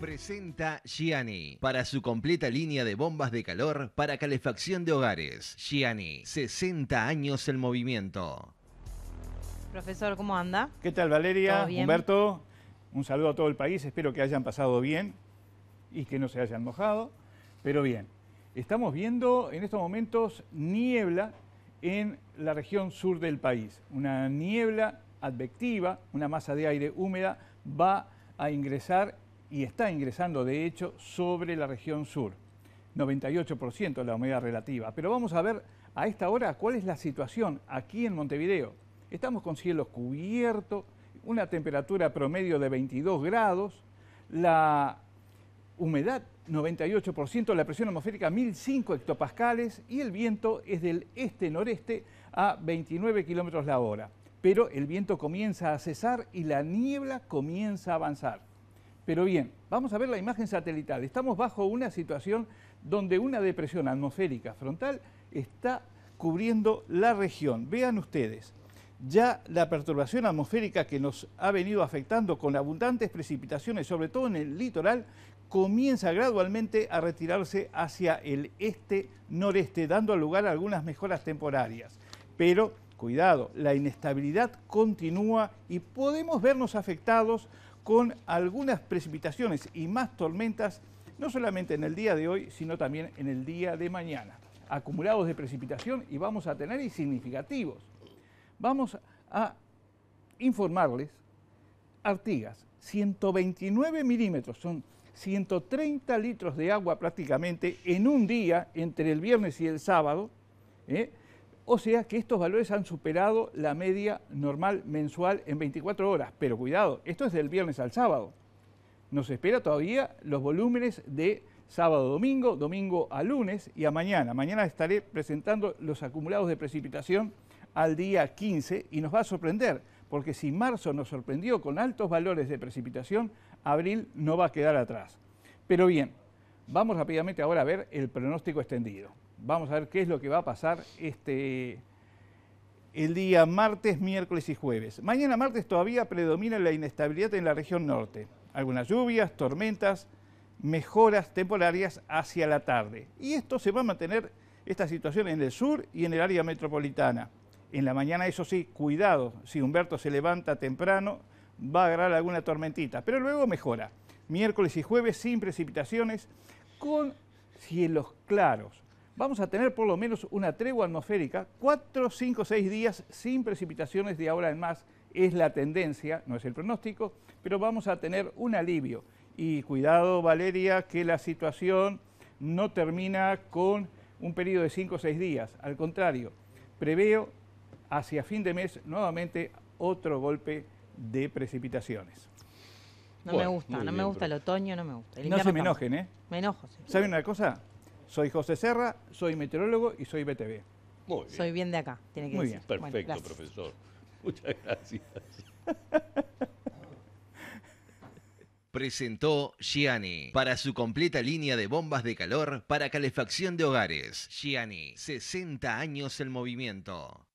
Presenta Gianni para su completa línea de bombas de calor para calefacción de hogares. Gianni, 60 años el movimiento. Profesor, ¿cómo anda? ¿Qué tal Valeria? Humberto, un saludo a todo el país, espero que hayan pasado bien y que no se hayan mojado, pero bien. Estamos viendo en estos momentos niebla en la región sur del país, una niebla advectiva, una masa de aire húmeda va a ingresar y está ingresando de hecho sobre la región sur. 98% la humedad relativa. Pero vamos a ver a esta hora cuál es la situación aquí en Montevideo. Estamos con cielos cubiertos, una temperatura promedio de 22 grados, la humedad 98%, la presión atmosférica 1005 hectopascales y el viento es del este-noreste a 29 kilómetros la hora. Pero el viento comienza a cesar y la niebla comienza a avanzar. Pero bien, vamos a ver la imagen satelital. Estamos bajo una situación donde una depresión atmosférica frontal está cubriendo la región. Vean ustedes, ya la perturbación atmosférica que nos ha venido afectando con abundantes precipitaciones, sobre todo en el litoral, comienza gradualmente a retirarse hacia el este-noreste, dando lugar a algunas mejoras temporarias. Pero Cuidado, la inestabilidad continúa y podemos vernos afectados con algunas precipitaciones y más tormentas, no solamente en el día de hoy, sino también en el día de mañana. Acumulados de precipitación y vamos a tener y significativos. Vamos a informarles, Artigas, 129 milímetros, son 130 litros de agua prácticamente en un día entre el viernes y el sábado, ¿eh? O sea que estos valores han superado la media normal mensual en 24 horas. Pero cuidado, esto es del viernes al sábado. Nos espera todavía los volúmenes de sábado, domingo, domingo a lunes y a mañana. Mañana estaré presentando los acumulados de precipitación al día 15 y nos va a sorprender, porque si marzo nos sorprendió con altos valores de precipitación, abril no va a quedar atrás. Pero bien, vamos rápidamente ahora a ver el pronóstico extendido. Vamos a ver qué es lo que va a pasar este, el día martes, miércoles y jueves. Mañana martes todavía predomina la inestabilidad en la región norte. Algunas lluvias, tormentas, mejoras temporarias hacia la tarde. Y esto se va a mantener, esta situación en el sur y en el área metropolitana. En la mañana, eso sí, cuidado, si Humberto se levanta temprano, va a agarrar alguna tormentita, pero luego mejora. Miércoles y jueves sin precipitaciones, con cielos claros vamos a tener por lo menos una tregua atmosférica, 4, 5, 6 días sin precipitaciones de ahora en más. Es la tendencia, no es el pronóstico, pero vamos a tener un alivio. Y cuidado, Valeria, que la situación no termina con un periodo de cinco o seis días. Al contrario, preveo hacia fin de mes nuevamente otro golpe de precipitaciones. No me gusta, no me gusta el otoño, no me gusta. no se me enojen, ¿eh? Me enojo. ¿Saben una cosa? Soy José Serra, soy meteorólogo y soy BTV. Muy bien. Soy bien de acá, tiene que Muy Bien. Perfecto, profesor. Muchas gracias. presentó Gianni para su completa línea de bombas de calor para calefacción de hogares. Gianni, 60 años el movimiento.